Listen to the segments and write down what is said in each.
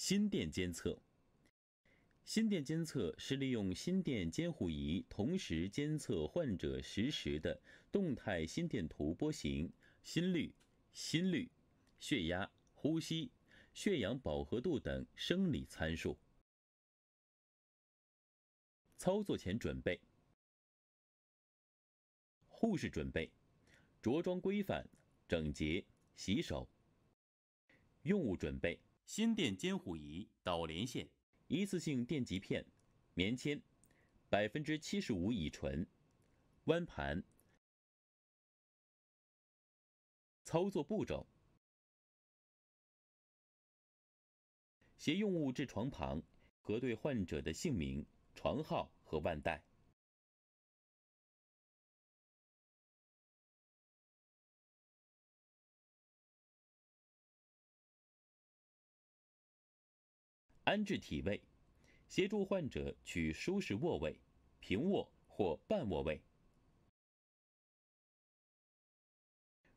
心电监测。心电监测是利用心电监护仪同时监测患者实时的动态心电图波形、心率、心率、血压、呼吸、血氧饱和度等生理参数。操作前准备：护士准备，着装规范、整洁，洗手。用物准备。心电监护仪导联线、一次性电极片、棉签、百分之七十五乙醇、弯盘。操作步骤：携用物至床旁，核对患者的姓名、床号和腕带。安置体位，协助患者取舒适卧位，平卧或半卧位。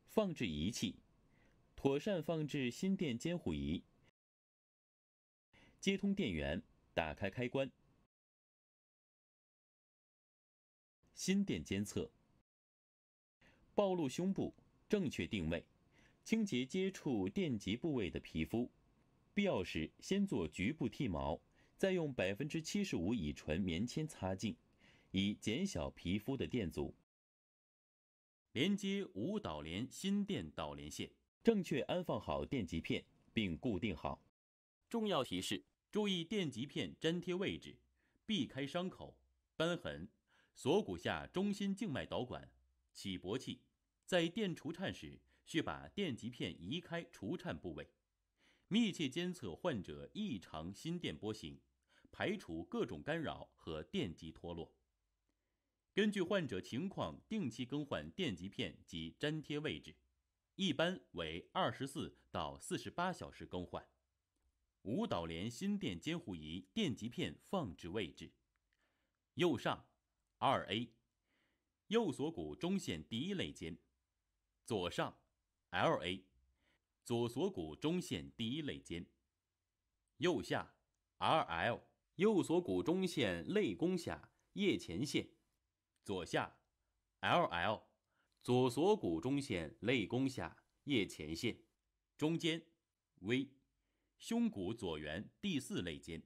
放置仪器，妥善放置心电监护仪，接通电源，打开开关。心电监测，暴露胸部，正确定位，清洁接触电极部位的皮肤。必要时先做局部剃毛，再用百分之七十五乙醇棉签擦净，以减小皮肤的电阻。连接无导联心电导联线，正确安放好电极片并固定好。重要提示：注意电极片粘贴位置，避开伤口、瘢痕、锁骨下中心静脉导管、起搏器。在电除颤时，需把电极片移开除颤部位。密切监测患者异常心电波形，排除各种干扰和电极脱落。根据患者情况，定期更换电极片及粘贴位置，一般为二十四到四十八小时更换。无导联心电监护仪电极片放置位置：右上，R-A，右锁骨中线第一肋间；左上，L-A。左锁骨中线第一肋间，右下 RL 右锁骨中线肋弓下腋前线，左下 LL 左锁骨中线肋弓下腋前线，中间 V 胸骨左缘第四肋间。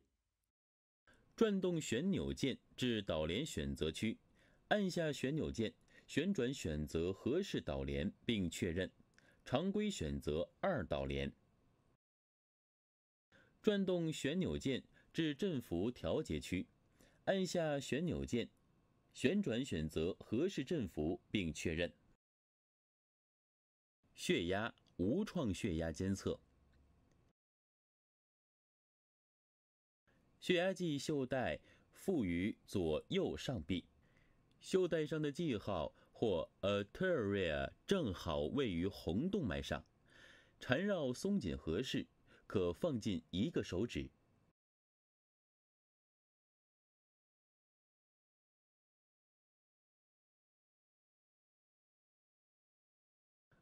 转动旋钮键至导联选择区，按下旋钮键，旋转选择合适导联并确认。常规选择二导联，转动旋钮键至振幅调节区，按下旋钮键，旋转选择合适振幅并确认。血压无创血压监测，血压计袖带附于左右上臂，袖带上的记号。或 a t e r i a 正好位于红动脉上，缠绕松紧合适，可放进一个手指。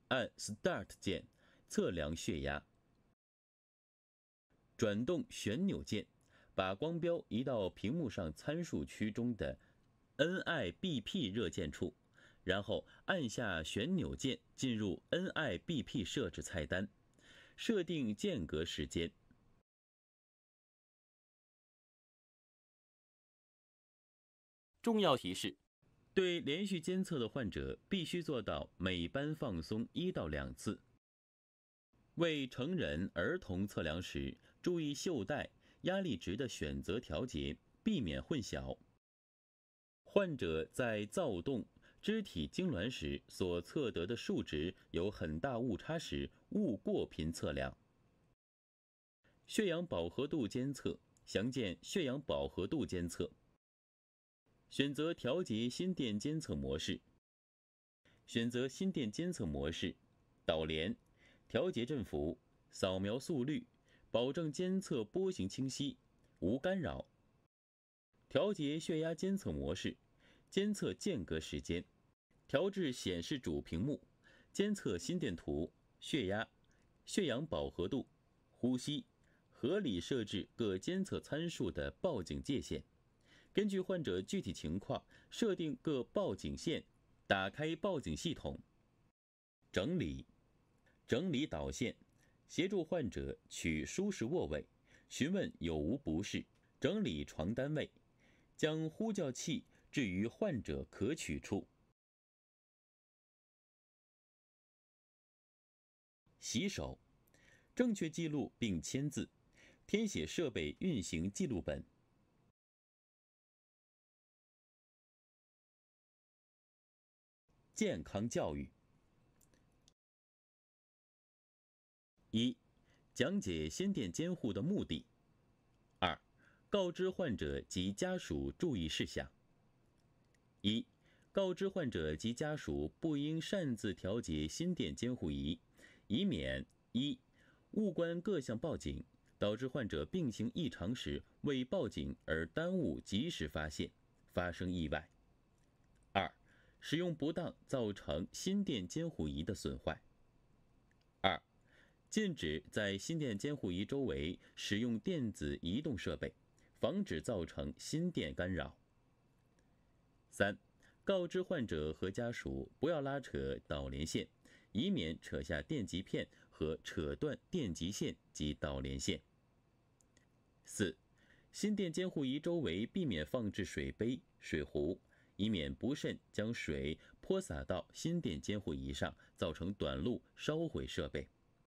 按 Start 键测量血压，转动旋钮键，把光标移到屏幕上参数区中的 NIBP 热键处。然后按下旋钮键进入 NIBP 设置菜单，设定间隔时间。重要提示：对连续监测的患者，必须做到每班放松一到两次。为成人、儿童测量时，注意袖带压力值的选择调节，避免混淆。患者在躁动。肢体痉挛时所测得的数值有很大误差时，勿过频测量。血氧饱和度监测详见血氧饱和度监测。选择调节心电监测模式，选择心电监测模式，导联，调节振幅、扫描速率，保证监测波形清晰、无干扰。调节血压监测模式，监测间隔时间。调至显示主屏幕，监测心电图、血压、血氧饱和度、呼吸。合理设置各监测参数的报警界限，根据患者具体情况设定各报警线。打开报警系统。整理，整理导线，协助患者取舒适卧位，询问有无不适。整理床单位，将呼叫器置于患者可取处。洗手，正确记录并签字，填写设备运行记录本。健康教育：一、讲解心电监护的目的；二、告知患者及家属注意事项。一、告知患者及家属不应擅自调节心电监护仪。以免一误关各项报警，导致患者病情异常时未报警而耽误及时发现，发生意外；二使用不当造成心电监护仪的损坏；二禁止在心电监护仪周围使用电子移动设备，防止造成心电干扰；三告知患者和家属不要拉扯导联线。以免扯下电极片和扯断电极线及导联线。四，心电监护仪周围避免放置水杯、水壶，以免不慎将水泼洒到心电监护仪上，造成短路烧毁设备。